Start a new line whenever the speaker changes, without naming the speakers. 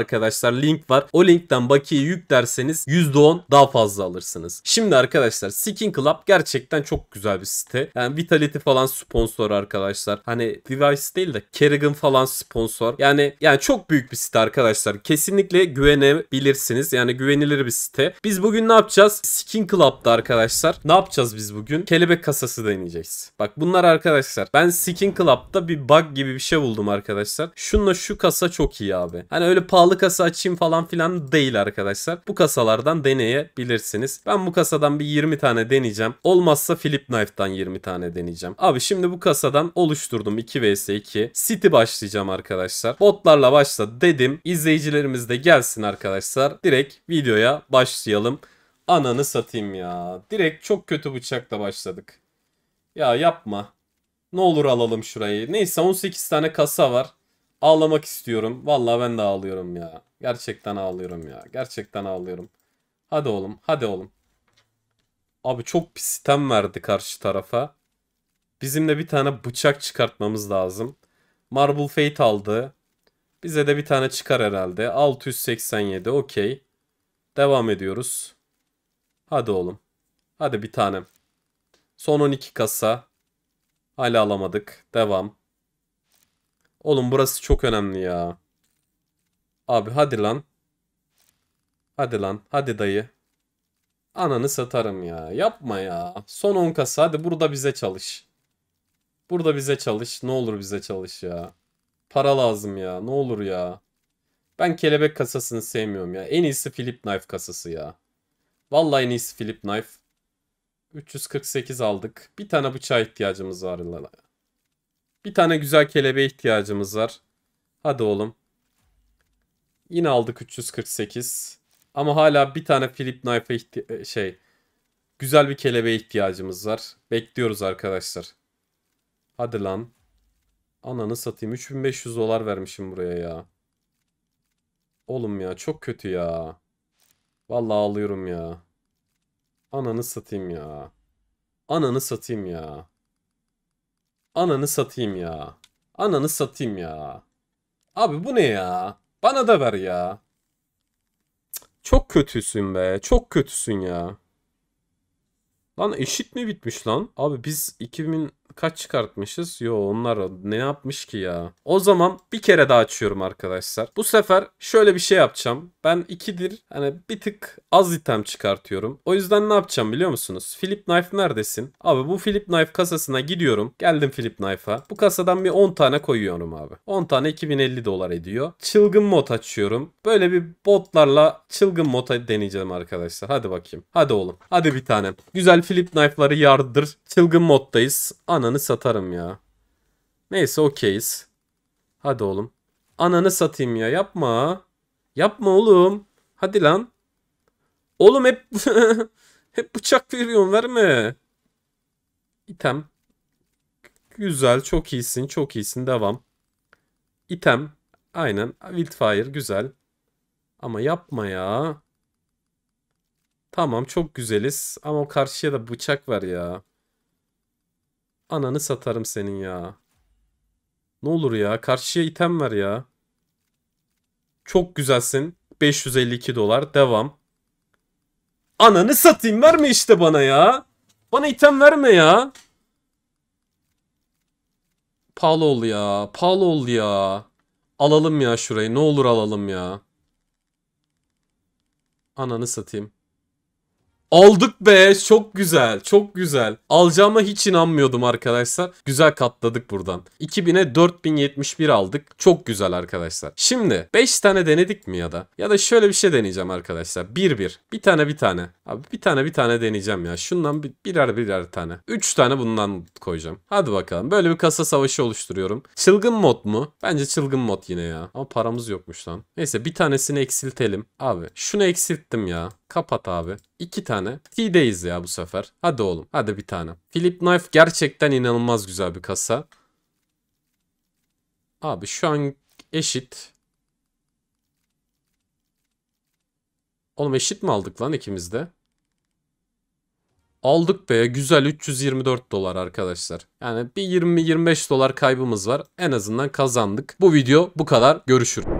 arkadaşlar link var. O linkten bakiye yüklerseniz %10 daha fazla alırsınız. Şimdi arkadaşlar Skin Club gerçekten çok güzel bir site. Yani Vitality falan sponsor arkadaşlar. Hani Device değil de Kerrigan falan sponsor. Yani yani çok büyük bir site arkadaşlar. Kesinlikle güvenebilirsiniz. Yani güvenilir bir site. Biz bugün ne yapacağız? Skin Club'da arkadaşlar. Ne yapacağız biz bugün? Kelebek kasası deneyeceğiz. Bak bunlar arkadaşlar. Ben Skin Club'da bir bug gibi bir şey buldum arkadaşlar. Şunla şu kasa çok iyi abi. Hani öyle pahalı pahalı kasa açayım falan filan değil arkadaşlar. Bu kasalardan deneyebilirsiniz. Ben bu kasadan bir 20 tane deneyeceğim. Olmazsa Philip Knife'dan 20 tane deneyeceğim. Abi şimdi bu kasadan oluşturdum 2 vs 2. City başlayacağım arkadaşlar. Botlarla başla dedim. İzleyicilerimiz de gelsin arkadaşlar. Direkt videoya başlayalım. Ananı satayım ya. Direkt çok kötü bıçakla başladık. Ya yapma. Ne olur alalım şurayı. Neyse 18 tane kasa var. Ağlamak istiyorum. Vallahi ben de ağlıyorum ya. Gerçekten ağlıyorum ya. Gerçekten ağlıyorum. Hadi oğlum. Hadi oğlum. Abi çok pis sitem verdi karşı tarafa. Bizim de bir tane bıçak çıkartmamız lazım. Marble Fate aldı. Bize de bir tane çıkar herhalde. 687 okey. Devam ediyoruz. Hadi oğlum. Hadi bir tanem. Son 12 kasa. Hala alamadık. Devam. Oğlum burası çok önemli ya. Abi hadi lan. Hadi lan. Hadi dayı. Ananı satarım ya. Yapma ya. Son 10 kasa hadi burada bize çalış. Burada bize çalış. Ne olur bize çalış ya. Para lazım ya. Ne olur ya. Ben kelebek kasasını sevmiyorum ya. En iyisi Philip Knife kasası ya. Vallahi en iyisi Philip Knife. 348 aldık. Bir tane bıçağa ihtiyacımız var. Bir tane güzel kelebeğe ihtiyacımız var. Hadi oğlum. Yine aldık 348. Ama hala bir tane Philip Knife'a e, şey güzel bir kelebeğe ihtiyacımız var. Bekliyoruz arkadaşlar. Hadi lan. Ananı satayım. 3500 dolar vermişim buraya ya. Oğlum ya çok kötü ya. Vallahi ağlıyorum ya. Ananı satayım ya. Ananı satayım ya. Ananı satayım ya. Ananı satayım ya. Abi bu ne ya? Bana da ver ya. Çok kötüsün be. Çok kötüsün ya. Lan eşit mi bitmiş lan? Abi biz 2000 kaç çıkartmışız? Yo onlar ne yapmış ki ya? O zaman bir kere daha açıyorum arkadaşlar. Bu sefer şöyle bir şey yapacağım. Ben 2'dir hani bir tık az item çıkartıyorum. O yüzden ne yapacağım biliyor musunuz? Philip Knife neredesin? Abi bu Philip Knife kasasına gidiyorum. Geldim Philip Knife'a. Bu kasadan bir 10 tane koyuyorum abi. 10 tane 2050 dolar ediyor. Çılgın mod açıyorum. Böyle bir botlarla çılgın moda deneyeceğim arkadaşlar. Hadi bakayım. Hadi oğlum. Hadi bir tane. Güzel Philip Knife'ları yardır. Çılgın moddayız. An ananı satarım ya. Neyse okeyiz. Hadi oğlum. Ananı satayım ya yapma. Yapma oğlum. Hadi lan. Oğlum hep hep bıçak veriyorum. verme. İtem. Güzel çok iyisin çok iyisin devam. İtem. Aynen Wildfire güzel. Ama yapma ya. Tamam çok güzeliz ama karşıya da bıçak var ya. Ananı satarım senin ya. Ne olur ya karşıya item ver ya. Çok güzelsin. 552 dolar devam. Ananı satayım verme işte bana ya. Bana item verme ya. Pahalı ol ya. Pahalı ol ya. Alalım ya şurayı. Ne olur alalım ya. Ananı satayım. Aldık be çok güzel çok güzel. Alacağıma hiç inanmıyordum arkadaşlar. Güzel katladık buradan. 2000'e 4071 aldık. Çok güzel arkadaşlar. Şimdi 5 tane denedik mi ya da? Ya da şöyle bir şey deneyeceğim arkadaşlar. 1-1. Bir, bir. bir tane bir tane. Abi bir tane bir tane deneyeceğim ya. Şundan bir, birer birer tane. 3 tane bundan koyacağım. Hadi bakalım. Böyle bir kasa savaşı oluşturuyorum. Çılgın mod mu? Bence çılgın mod yine ya. Ama paramız yokmuş lan. Neyse bir tanesini eksiltelim. Abi şunu eksilttim ya. Kapat abi. İki tane. T'deyiz ya bu sefer. Hadi oğlum. Hadi bir tane. Philip Knife gerçekten inanılmaz güzel bir kasa. Abi şu an eşit. Oğlum eşit mi aldık lan ikimiz de? Aldık be güzel 324 dolar arkadaşlar. Yani bir 20-25 dolar kaybımız var. En azından kazandık. Bu video bu kadar. Görüşürüz.